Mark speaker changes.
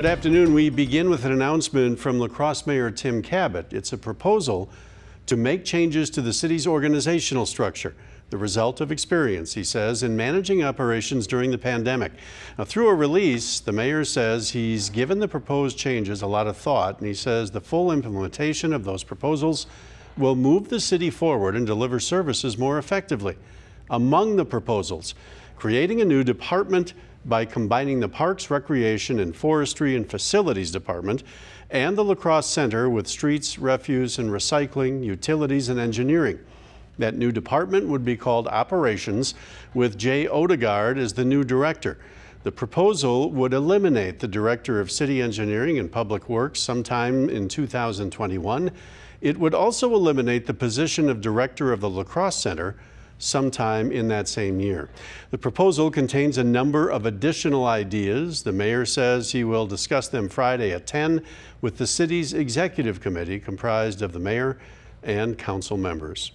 Speaker 1: Good afternoon. We begin with an announcement from Lacrosse Mayor Tim Cabot. It's a proposal to make changes to the city's organizational structure, the result of experience, he says, in managing operations during the pandemic. Now, through a release, the mayor says he's given the proposed changes a lot of thought, and he says the full implementation of those proposals will move the city forward and deliver services more effectively. Among the proposals, creating a new department by combining the Parks, Recreation, and Forestry and Facilities Department and the La Crosse Center with streets, refuse and recycling, utilities, and engineering. That new department would be called Operations, with Jay Odegaard as the new director. The proposal would eliminate the Director of City Engineering and Public Works sometime in 2021. It would also eliminate the position of Director of the La Crosse Center sometime in that same year. The proposal contains a number of additional ideas. The mayor says he will discuss them Friday at 10 with the city's executive committee comprised of the mayor and council members.